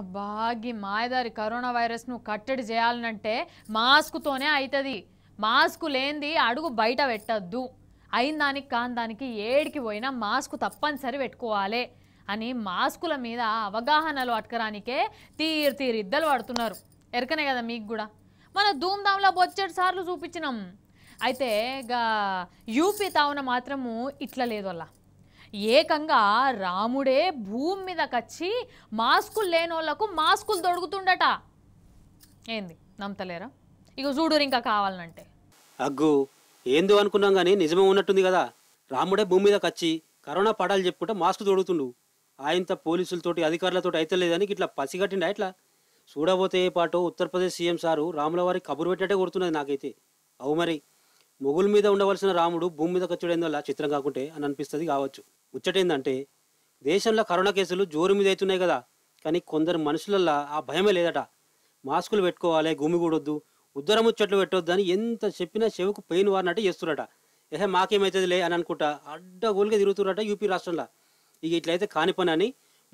అబ్బా మాయదారి కరోనా వైరస్ను కట్టడి చేయాలనంటే మాస్కుతోనే అవుతుంది మాస్కు లేనిది అడుగు బయట పెట్టద్దు అయిన దానికి కాని దానికి ఏడికి పోయినా మాస్కు తప్పనిసరి పెట్టుకోవాలి అని మాస్కుల మీద అవగాహనలు అటకరానికే తీరు తీరు ఇద్దలు పడుతున్నారు ఎరకనే కదా మీకు కూడా మన ధూమ్ధామ్లో బొచ్చేడు సార్లు చూపించినాం అయితే ఇక యూపీ తావున మాత్రము ఇట్లా లేదు అలా ఏకంగా రాముడే భూమి మీదకొచ్చి మాస్కులు లేనోళ్లకు మాస్కులు దొడుకుతుండట ఏంది నమ్మతలేరా ఇక చూడురు ఇంకా కావాలనంటే అగ్గు ఏందో అనుకున్నాం కానీ నిజమే ఉన్నట్టుంది కదా రాముడే భూమి మీదకి వచ్చి కరోనా పడాలు చెప్పుకుంటే మాస్క్ తొడుగుతుండు ఆయంత పోలీసులతోటి అధికారులతోటి అయితే లేదని ఇట్లా పసిగట్టిండా ఇట్లా చూడబోతే ఏ పాటు ఉత్తరప్రదేశ్ సీఎం సారు రాముల వారికి కబురు పెట్టే కొడుతున్నది నాకైతే అవు మరి మొగుల మీద ఉండవలసిన రాముడు భూమి మీద ఖర్చుడైన చిత్రం కాకుంటే అని అనిపిస్తుంది కావచ్చు ముచ్చటేందంటే దేశంలో కరోనా కేసులు జోరు మీద అవుతున్నాయి కదా కానీ కొందరు మనుషులల్లా ఆ భయమే లేదట మాస్కులు పెట్టుకోవాలి గుమిగూడొద్దు ఉద్దర ముచ్చట్లు పెట్టొద్దు అని ఎంత చెప్పినా చెవుకు పెయిన్ వారినట్టు చేస్తున్నట ఏహే మాకేమవుతుందిలే అని అనుకుంటా అడ్డగోలుగా తిరుగుతున్నట యూపీ రాష్ట్రంలో ఇక ఇట్లయితే కాని పని అని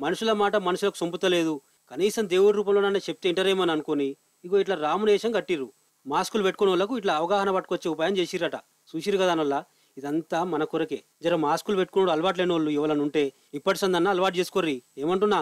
మనుషుల మాట మనుషులకు సొంపుతలేదు కనీసం దేవుడి రూపంలోనన్నా చెప్తే ఇంటరేమని అనుకుని ఇగో ఇట్లా రామునేషం కట్టిరు మాస్కులు పెట్టుకునే వాళ్ళకు ఇట్లా అవగాహన పట్టుకొచ్చే ఉపాయం చేసిరట చూసిరు కదా అనల్లా ఇదంతా మన కొరకే జర మాస్కులు పెట్టుకున్నాడు అలవాటు లేని వాళ్ళు ఎవరైనా ఉంటే ఇప్పటి సందన్న అలవాటు చేసుకోర్రి ఏమంటున్నా